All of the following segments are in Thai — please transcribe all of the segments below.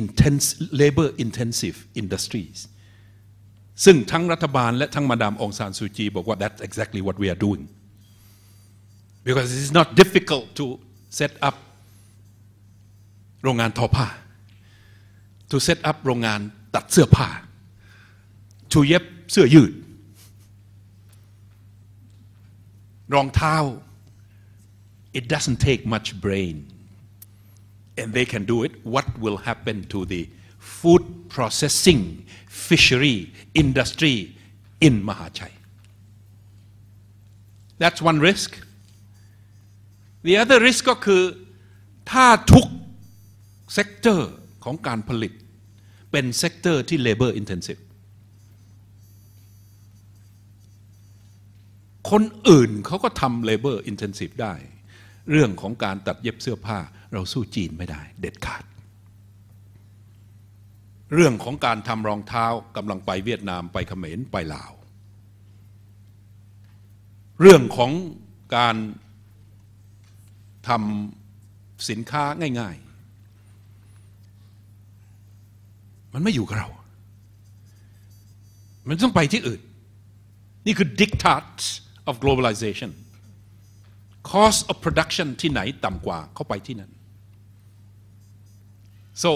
intense labor intensive industries ซึ่งทั้งรัฐบาลและทั้งมาดามองซานซูจีบอกว่า that's exactly what we are doing because it is not difficult to set up โรงงานทอผ้า to set up โรงงานตัดเสื้อผ้า to เย็บเสื้อยืดรองเท้า it doesn't take much brain and they can do it, what will happen to the food processing, fishery industry in Mahachai? That's one risk. The other risk ก็คือถ้าทุกเซกเตอร์ของการผลิตเป็นเซกเตอร์ที่ labor intensive คนอื่นเขาก็ทำ labor intensive ได้ เรื่องของการตัดเย็บเสื้อผ้าเราสู้จีนไม่ได้เด็ดขาด เรื่องของการทำรองเท้ากำลังไปเวียดนามไปเขมรไปลาว เรื่องของการทำสินค้าง่าย ๆ มันไม่อยู่กับเรา มันต้องไปที่อื่น นี่คือ d i c t a t of globalization cost of production ที่ไหนต่ำกว่าเข้าไปที่นั่น so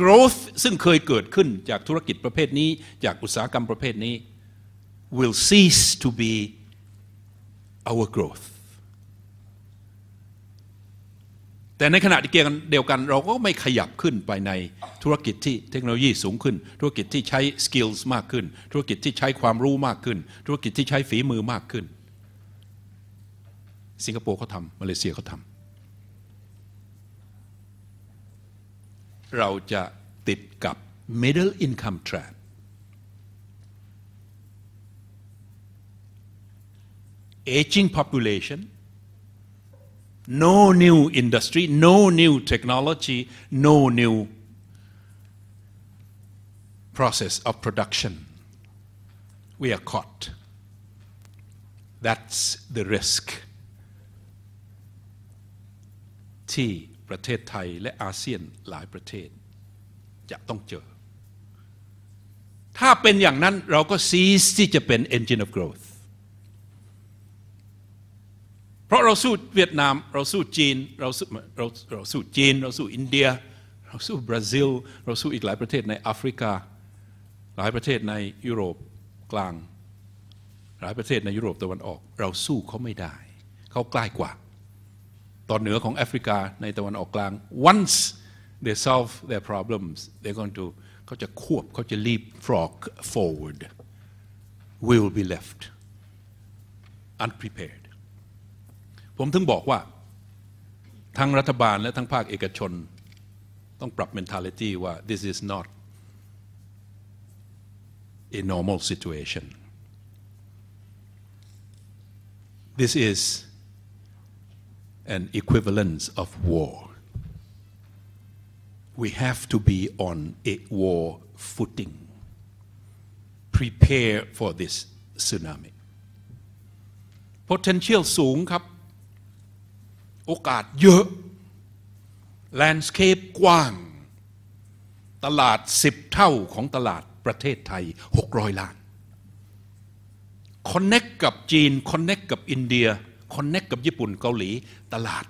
growth ซึ่งเคยเกิดขึ้นจากธุรกิจประเภทนี้ จากอุตสาหกรรมประเภทนี้ will cease to be our growth แต่ในขณะที่เดียวกัน เราก็ไม่ขยับขึ้นไปในธุรกิจที่เทคโนโลยีสูงขึ้น ธุรกิจที่ใช้สกิลส์มากขึ้น ธุรกิจที่ใช้ความรู้มากขึ้น ธุรกิจที่ใช้ฝีมือมากขึ้น สิงคโปร์เขาทำมาเลเซียเขาทำเราจะติดกับ middle income trap aging population no new industry no new technology no new process of production we are caught that's the risk ที่ประเทศไทยและอาเซียนหลายประเทศจะต้องเจอ ถ้าเป็นอย่างนั้นเราก็ซีสที่จะเป็น engine of growth เพราะเราสู้เวียดนาม เราสู้จีนเราสู้เราเราสู้จีน เราสู้อินเดีย เราสู้บราซิล เราสู้อีกหลายประเทศในแอฟริกา หลายประเทศในยุโรปกลางหลายประเทศในยุโรปตะวันออก เราสู้เขาไม่ได้ เขาใกล้กว่าตอนเหนือของแอฟริกาในตะวันออกกลาง once they solve their problems they're going to เขาจะควบเขาจะ leap frog forward we will be left unprepared ผมถึงบอกว่าทั้งรัฐบาลและทั้งภาคเอกชนต้องปรับ mentality ว่า this is not a normal situation this is an equivalence of war. We have to be on a war footing. Prepare for this tsunami. Potential sung kap. Okat yu. Landscape kwang. Talat sip tau kong talat prate tai hokroilan. Connect kap jin, connect kap India. คอนเน็กกับญี่ปุ่นเกาหลีตลาด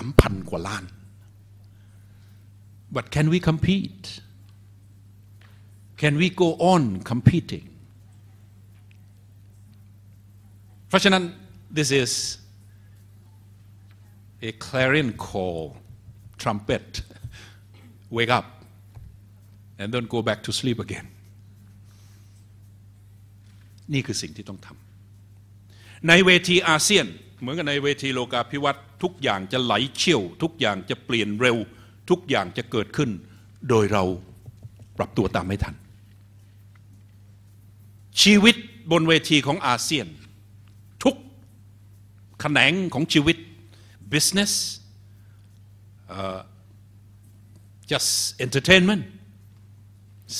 3,000กว่าล้าน but can we compete can we go on competing เพราะฉะนั้น this is a clarion call trumpet wake up and don't go back to sleep again นี่คือสิ่งที่ต้องทำในเวทีอาเซียนเหมือนกันในเวทีโลกาภิวัตน์ทุกอย่างจะไหลเชี่ยว ทุกอย่างจะเปลี่ยนเร็วทุกอย่างจะเกิดขึ้น โดยเราปรับตัวตามไม่ทัน ชีวิตบนเวทีของอาเซียน ทุกแขนงของชีวิต business uh, just entertainment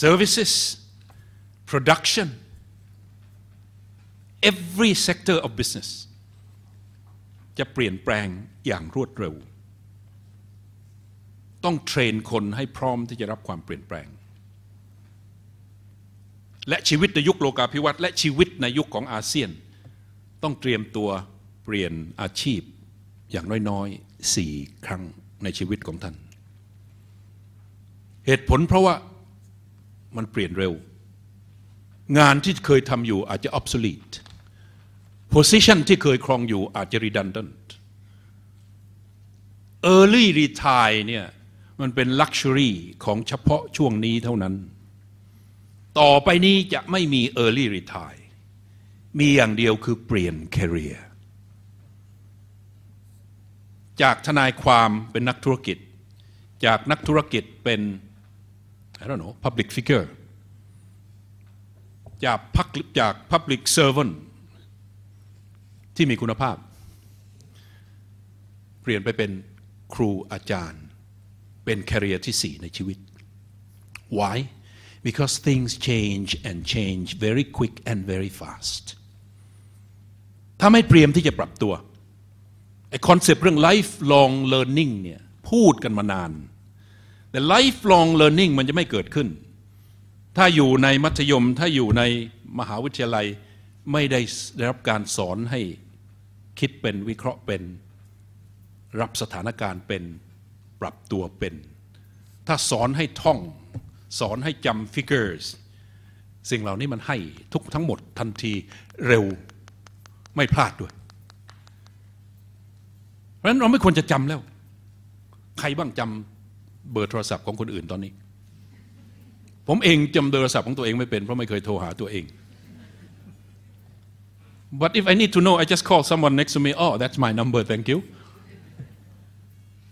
services production every sector of business จะเปลี่ยนแปลงอย่างรวดเร็ว ต้องเทรนคนให้พร้อมที่จะรับความเปลี่ยนแปลง และชีวิตในยุคโลกาภิวัตน์และชีวิตในยุคของอาเซียน ต้องเตรียมตัวเปลี่ยนอาชีพอย่างน้อยๆสี่ครั้งในชีวิตของท่าน เหตุผลเพราะว่ามันเปลี่ยนเร็วงานที่เคยทำอยู่อาจจะ obsolete position ที่เคยครองอยู่อาจจะ redundant early retire เนี่ย มันเป็น luxury ของเฉพาะช่วงนี้เท่านั้น ต่อไปนี้จะไม่มี early retire มีอย่างเดียวคือเปลี่ยน career จากทนายความเป็นนักธุรกิจ จากนักธุรกิจเป็น I don't know public figure จากพักจาก public servant ที่มีคุณภาพ เปลี่ยนไปเป็นครูอาจารย์ เป็นแคริเอร์ที่่ในชีวิต why because things change and change very quick and very fast ถ้าไม่เตรียมที่จะปรับตัวไอคอนเซปต์เรื่อง lifelong learning เนี่ยพูดกันมานานแต่ lifelong learning มันจะไม่เกิดขึ้น ถ้าอยู่ในมัธยมถ้าอยู่ในมหาวิทยาลัยไม่ได้ได้รับการสอนให้คิดเป็นวิเคราะห์เป็นรับสถานการณ์เป็นปรับตัวเป็น ถ้าสอนให้ท่อง สอนให้จำฟิกเกอร์สสิ่งเหล่านี้มันให้ทุกทั้งหมดทันทีเร็วไม่พลาดด้วย เพราะฉะนั้นเราไม่ควรจะจำแล้ว ใครบ้างจำเบอร์โทรศัพท์ของคนอื่นตอนนี้ ผมเองจำเบอร์โทรศัพท์ของตัวเองไม่เป็นเพราะไม่เคยโทรหาตัวเอง But if I need to know, I just call someone next to me, oh, that's my number, thank you.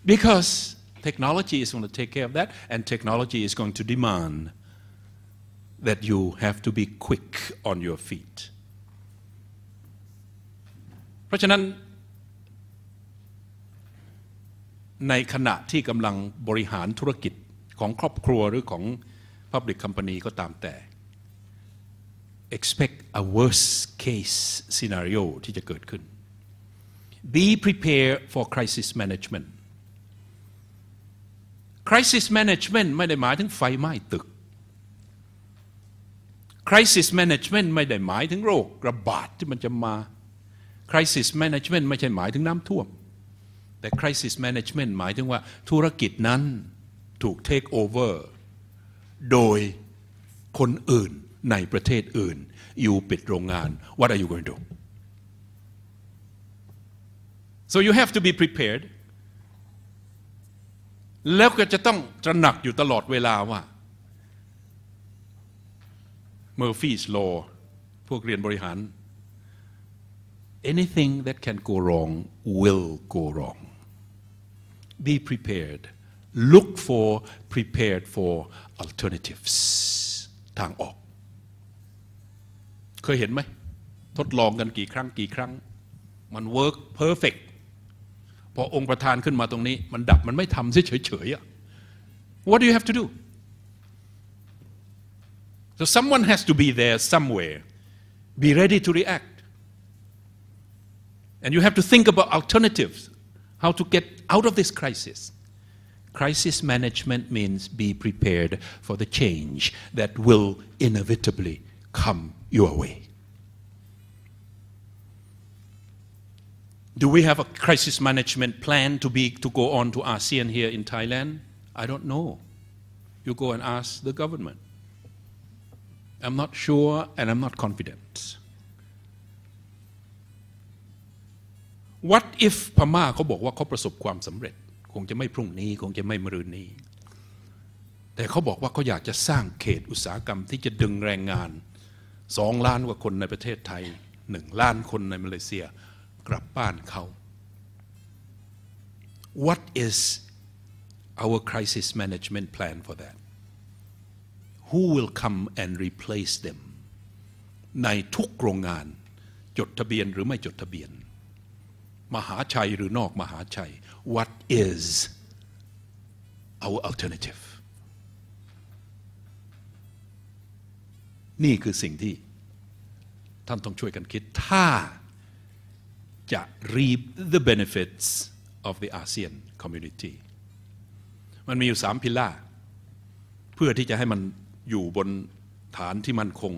Because technology is going to take care of that, and technology is going to demand that you have to be quick on your feet. เพราะฉะนั้น Public Company ก็ตามแต่ expect a worst case scenario ที่จะเกิดขึ้น be prepared for crisis management crisis management ไม่ได้หมายถึงไฟไหม้ตึก crisis management ไม่ได้หมายถึงโรคระบาดที่มันจะมา crisis management ไม่ใช่หมายถึงน้ำท่วมแต่ crisis management หมายถึงว่า ธุรกิจนั้น ถูก take over โดยคนอื่นในประเทศอื่นอยู่ปิดโรงงาน what are you going to do so you have to be prepared แล้วก็จะต้องตระหนักอยู่ตลอดเวลาว่า Murphy's law พวกเรียนบริหาร anything that can go wrong will go wrong be prepared look for prepared for alternatives ทางออกเคยเห็นไหมทดลองกันกี่ครั้งกี่ครั้งมันเวิร์กเพอร์เฟกพอองค์ประธานขึ้นมาตรงนี้มันดับมันไม่ทำเฉยเฉยอะ What do you have to do so someone has to be there somewhere be ready to react and you have to think about alternatives how to get out of this crisis Crisis management means be prepared for the change that will inevitably come your way. Do we have a crisis management plan to, be, to go on to ASEAN here in Thailand? I don't know. You go and ask the government. I'm not sure and I'm not confident. What if พม่าเขาบอกว่าเขาประสบความสำเร็จ คงจะไม่พรุ่งนี้คงจะไม่มรืนนี้ แต่เขาบอกว่าเขาอยากจะสร้างเขตอุตสาหกรรมที่จะดึงแรงงานสองล้านกว่าคนในประเทศไทยหนึ่งล้านคนในมาเลเซียกลับบ้านเขา What is our crisis management plan for that Who will come and replace them ในทุกโรงงานจดทะเบียนหรือไม่จดทะเบียน มหาชัยหรือนอกมหาชัย What is our alternative นี่คือสิ่งที่ท่านต้องช่วยกันคิดถ้าจะ reap the benefits of the ASEAN community มันมีอยู่สามพิล่า เพื่อที่จะให้มันอยู่บนฐานที่มั่นคง